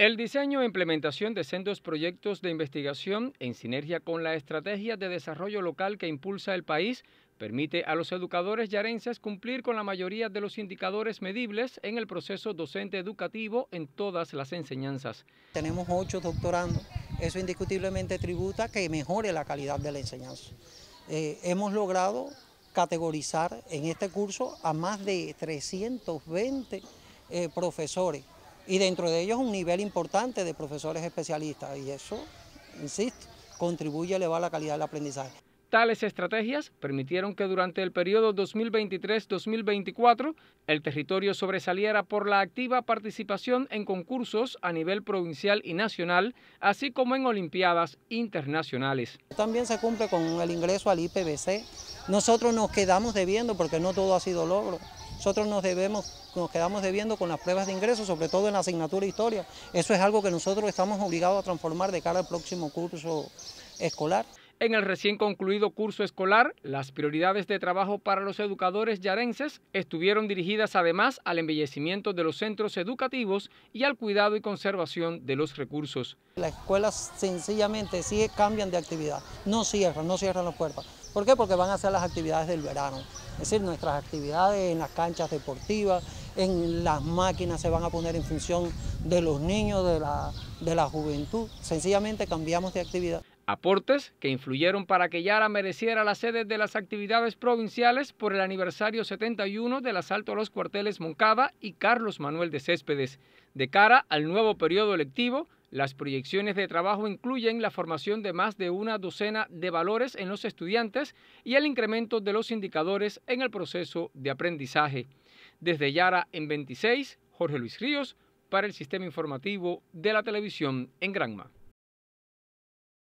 El diseño e implementación de sendos proyectos de investigación en sinergia con la estrategia de desarrollo local que impulsa el país permite a los educadores yarenses cumplir con la mayoría de los indicadores medibles en el proceso docente educativo en todas las enseñanzas. Tenemos ocho doctorandos, eso indiscutiblemente tributa que mejore la calidad de la enseñanza. Eh, hemos logrado categorizar en este curso a más de 320 eh, profesores y dentro de ellos un nivel importante de profesores especialistas y eso, insisto, contribuye a elevar la calidad del aprendizaje. Tales estrategias permitieron que durante el periodo 2023-2024 el territorio sobresaliera por la activa participación en concursos a nivel provincial y nacional, así como en Olimpiadas internacionales. También se cumple con el ingreso al IPBC. Nosotros nos quedamos debiendo porque no todo ha sido logro. Nosotros nos debemos, nos quedamos debiendo con las pruebas de ingreso, sobre todo en la asignatura historia. Eso es algo que nosotros estamos obligados a transformar de cara al próximo curso escolar. En el recién concluido curso escolar, las prioridades de trabajo para los educadores yarenses estuvieron dirigidas además al embellecimiento de los centros educativos y al cuidado y conservación de los recursos. Las escuelas sencillamente sí cambian de actividad, no cierran, no cierran las puertas. ¿Por qué? Porque van a hacer las actividades del verano. Es decir, nuestras actividades en las canchas deportivas, en las máquinas se van a poner en función de los niños, de la, de juventud. Sencillamente cambiamos de actividad. Aportes que influyeron para que Yara mereciera la sede de las actividades provinciales por el aniversario 71 del asalto a los cuarteles Moncada y Carlos Manuel de Céspedes, de cara al nuevo periodo electivo las proyecciones de trabajo incluyen la formación de más de una docena de valores en los estudiantes y el incremento de los indicadores en el proceso de aprendizaje. Desde Yara en 26, Jorge Luis Ríos, para el Sistema Informativo de la Televisión en Granma.